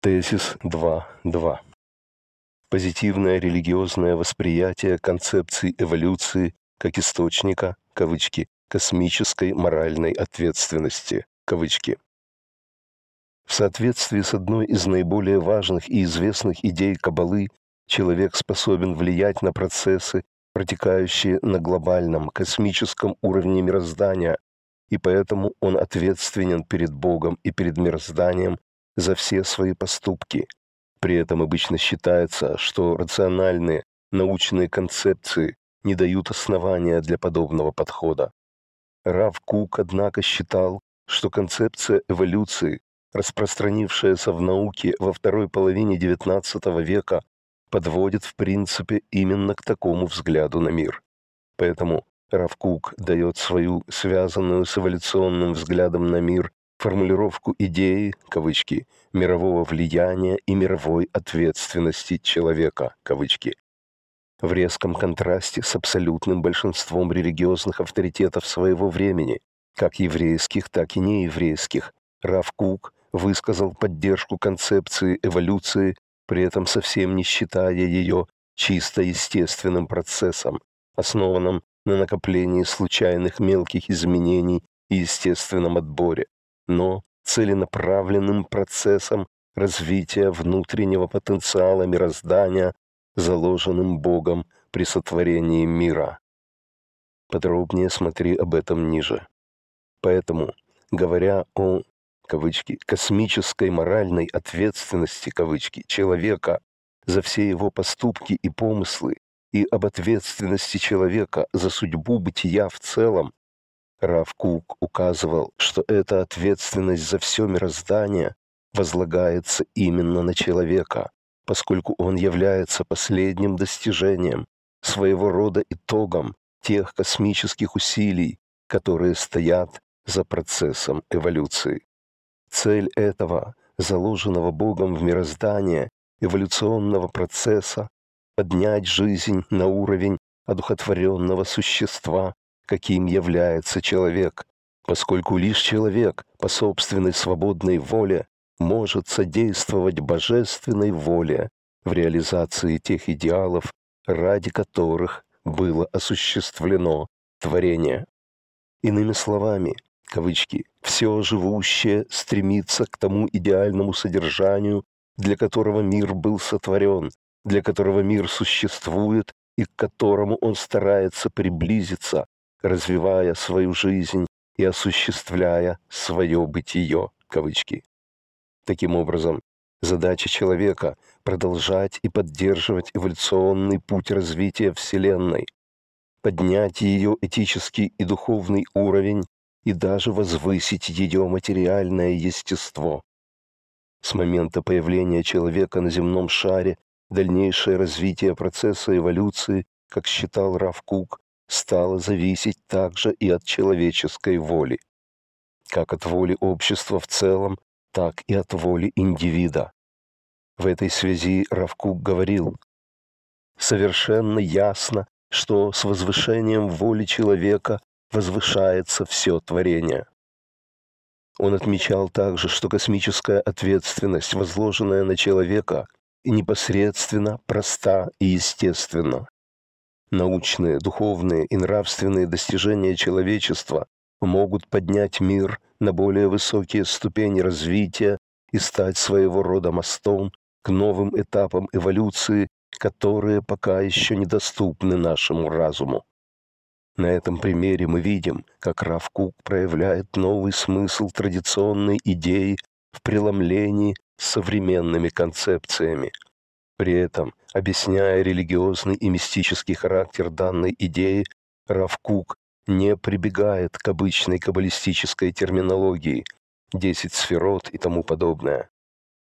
Тезис 2.2. Позитивное религиозное восприятие концепции эволюции как источника, кавычки, космической моральной ответственности, кавычки. В соответствии с одной из наиболее важных и известных идей Кабалы, человек способен влиять на процессы, протекающие на глобальном космическом уровне мироздания, и поэтому он ответственен перед Богом и перед мирозданием за все свои поступки. При этом обычно считается, что рациональные научные концепции не дают основания для подобного подхода. Рав Кук, однако, считал, что концепция эволюции, распространившаяся в науке во второй половине XIX века, подводит в принципе именно к такому взгляду на мир. Поэтому Равкук дает свою связанную с эволюционным взглядом на мир формулировку идеи, кавычки, мирового влияния и мировой ответственности человека, кавычки, в резком контрасте с абсолютным большинством религиозных авторитетов своего времени, как еврейских, так и нееврейских. Рав Кук высказал поддержку концепции эволюции, при этом совсем не считая ее чисто естественным процессом, основанным на накоплении случайных мелких изменений и естественном отборе но целенаправленным процессом развития внутреннего потенциала мироздания, заложенным Богом при сотворении мира. Подробнее смотри об этом ниже. Поэтому, говоря о кавычки, космической моральной ответственности кавычки человека за все его поступки и помыслы и об ответственности человека за судьбу бытия в целом, Рав Кук указывал, что эта ответственность за все мироздание возлагается именно на человека, поскольку он является последним достижением, своего рода итогом тех космических усилий, которые стоят за процессом эволюции. Цель этого, заложенного Богом в мироздание, эволюционного процесса — поднять жизнь на уровень одухотворенного существа, каким является человек, поскольку лишь человек по собственной свободной воле может содействовать божественной воле в реализации тех идеалов, ради которых было осуществлено творение. Иными словами, кавычки, «все живущее стремится к тому идеальному содержанию, для которого мир был сотворен, для которого мир существует и к которому он старается приблизиться, развивая свою жизнь и осуществляя свое бытие, кавычки. Таким образом, задача человека – продолжать и поддерживать эволюционный путь развития Вселенной, поднять ее этический и духовный уровень и даже возвысить ее материальное естество. С момента появления человека на земном шаре дальнейшее развитие процесса эволюции, как считал Рав Кук, стало зависеть также и от человеческой воли, как от воли общества в целом, так и от воли индивида. В этой связи Равкук говорил, «Совершенно ясно, что с возвышением воли человека возвышается все творение». Он отмечал также, что космическая ответственность, возложенная на человека, непосредственно проста и естественна научные, духовные и нравственные достижения человечества могут поднять мир на более высокие ступени развития и стать своего рода мостом к новым этапам эволюции, которые пока еще недоступны нашему разуму. На этом примере мы видим, как Рав Кук проявляет новый смысл традиционной идеи в преломлении современными концепциями – при этом, объясняя религиозный и мистический характер данной идеи, Рав не прибегает к обычной каббалистической терминологии «десять сферот» и тому подобное.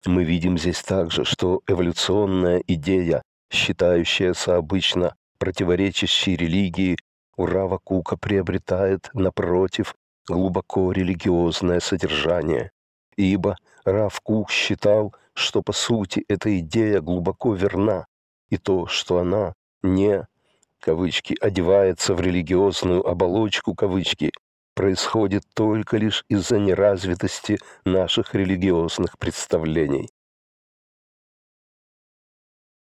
Мы видим здесь также, что эволюционная идея, считающаяся обычно противоречащей религии, у Рава Кука приобретает, напротив, глубоко религиозное содержание. Ибо Рав Кук считал, что по сути эта идея глубоко верна, и то, что она не, кавычки, одевается в религиозную оболочку, кавычки, происходит только лишь из-за неразвитости наших религиозных представлений.